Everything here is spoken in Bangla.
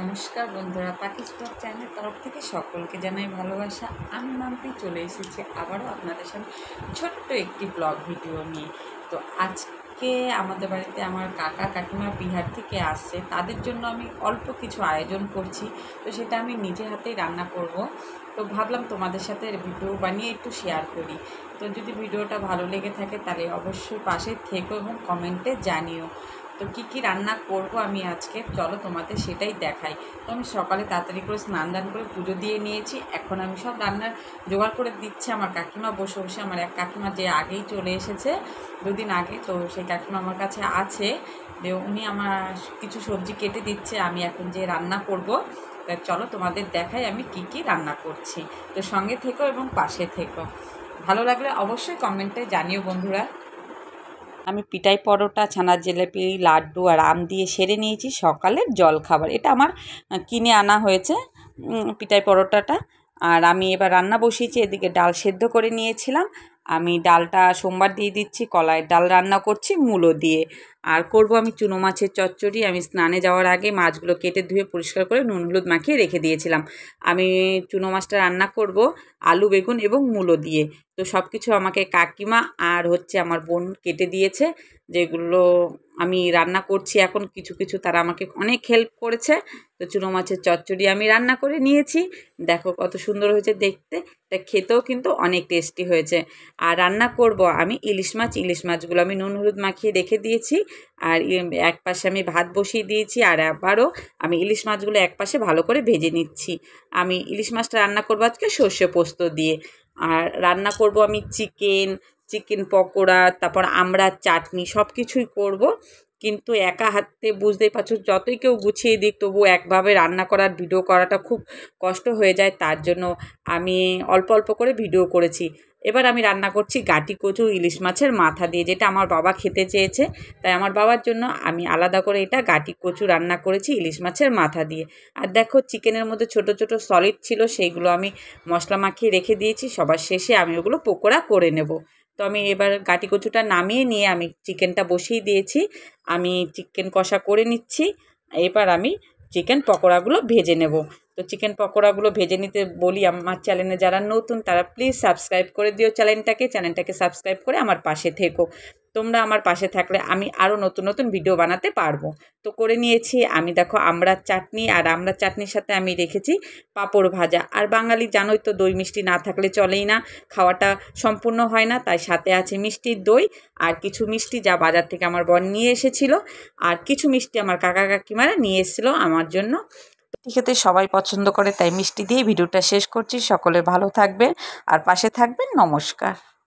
নমস্কার বন্ধুরা পাখিস স্টক চ্যানেলের তরফ থেকে সকলকে জানাই ভালোবাসা আমি নামতেই চলে এসেছি আবারও আপনাদের সামনে ছোট্ট একটি ব্লগ ভিডিও নিয়ে তো আজকে আমাদের বাড়িতে আমার কাকা কাকিমা বিহার থেকে আসছে তাদের জন্য আমি অল্প কিছু আয়োজন করছি তো সেটা আমি নিজে হাতেই রান্না করব তো ভাবলাম তোমাদের সাথে ভিডিও বানিয়ে একটু শেয়ার করি তো যদি ভিডিওটা ভালো লেগে থাকে তাহলে অবশ্যই পাশে থেকো এবং কমেন্টে জানিও তো কি কি রান্না করব আমি আজকে চলো তোমাদের সেটাই দেখাই তো আমি সকালে তাড়াতাড়ি করে স্নান দান করে পুজো দিয়ে নিয়েছি এখন আমি সব রান্নার জোগাড় করে দিচ্ছি আমার কাকিমা বসে বসে আমার এক কাকিমা যে আগেই চলে এসেছে দুদিন আগে তো সেই কাকিমা আমার কাছে আছে যে উনি আমার কিছু সবজি কেটে দিচ্ছে আমি এখন যে রান্না করব তা চলো তোমাদের দেখাই আমি কি কি রান্না করছি তো সঙ্গে থেকো এবং পাশে থেকো ভালো লাগলে অবশ্যই কমেন্টে জানিও বন্ধুরা আমি পিটাই পরোটা ছানার জিলেপি লাড্ডু আর আম দিয়ে সেরে নিয়েছি সকালের জল খাবার এটা আমার কিনে আনা হয়েছে পিটাই পরোটাটা আর আমি এবার রান্না বসিয়েছি এদিকে ডাল সেদ্ধ করে নিয়েছিলাম আমি ডালটা সোমবার দিয়ে দিচ্ছি কলাইয়ের ডাল রান্না করছি মূলো দিয়ে আর করব আমি চুনো মাছের চচ্চড়ি আমি স্নানে যাওয়ার আগে মাছগুলো কেটে ধুয়ে পরিষ্কার করে নুন হলুদ মাখিয়ে রেখে দিয়েছিলাম আমি চুনো মাছটা রান্না করব আলু বেগুন এবং মূলো দিয়ে তো সব কিছু আমাকে কাকিমা আর হচ্ছে আমার বোন কেটে দিয়েছে যেগুলো আমি রান্না করছি এখন কিছু কিছু তারা আমাকে অনেক হেল্প করেছে তো চুনো মাছের চচ্চড়ি আমি রান্না করে নিয়েছি দেখো কত সুন্দর হয়েছে দেখতে তা খেতেও কিন্তু অনেক টেস্টি হয়েছে আর রান্না করব আমি ইলিশ মাছ ইলিশ মাছগুলো আমি নুন হলুদ মাখিয়ে রেখে দিয়েছি আর এক পাশে আমি ভাত বসিয়ে দিয়েছি আর আবারও আমি ইলিশ মাছগুলো এক পাশে ভালো করে ভেজে নিচ্ছি আমি ইলিশ মাছটা রান্না করবো আজকে সর্ষে পোস্ত দিয়ে আর রান্না করব আমি চিকেন চিকেন পকোড়া তারপর আমরা চাটনি সব কিছুই করবো কিন্তু একা হাতে বুঝতেই পারছো যতই কেউ গুছিয়ে দিক তবু একভাবে রান্না করার ভিডিও করাটা খুব কষ্ট হয়ে যায় তার জন্য আমি অল্প অল্প করে ভিডিও করেছি এবার আমি রান্না করছি গাটি কচু ইলিশ মাছের মাথা দিয়ে যেটা আমার বাবা খেতে চেয়েছে তাই আমার বাবার জন্য আমি আলাদা করে এটা গাটি কচু রান্না করেছি ইলিশ মাছের মাথা দিয়ে আর দেখো চিকেনের মধ্যে ছোট ছোট সলিড ছিল সেইগুলো আমি মশলা মাখিয়ে রেখে দিয়েছি সবার শেষে আমি ওগুলো পকোড়া করে নেব তো আমি এবার গাটি কচুটা নামিয়ে নিয়ে আমি চিকেনটা বসিয়ে দিয়েছি আমি চিকেন কষা করে নিচ্ছি এবার আমি চিকেন পকোড়াগুলো ভেজে নেব তো চিকেন পকোড়াগুলো ভেজে নিতে বলি আমার চ্যানেলে যারা নতুন তারা প্লিজ সাবস্ক্রাইব করে দিও চ্যানেলটাকে চ্যানেলটাকে সাবস্ক্রাইব করে আমার পাশে থেকো তোমরা আমার পাশে থাকলে আমি আরও নতুন নতুন ভিডিও বানাতে পারবো তো করে নিয়েছি আমি দেখো আমরা চাটনি আর আমরা চাটনির সাথে আমি রেখেছি পাঁপড় ভাজা আর বাঙালি জানোই তো দই মিষ্টি না থাকলে চলেই না খাওয়াটা সম্পূর্ণ হয় না তাই সাথে আছে মিষ্টির দই আর কিছু মিষ্টি যা বাজার থেকে আমার বন নিয়ে এসেছিলো আর কিছু মিষ্টি আমার কাকা কাকিমারা নিয়ে এসেছিলো আমার জন্য খেতে সবাই পছন্দ করে তাই মিষ্টি দিয়ে ভিডিওটা শেষ করছি সকলে ভালো থাকবেন আর পাশে থাকবেন নমস্কার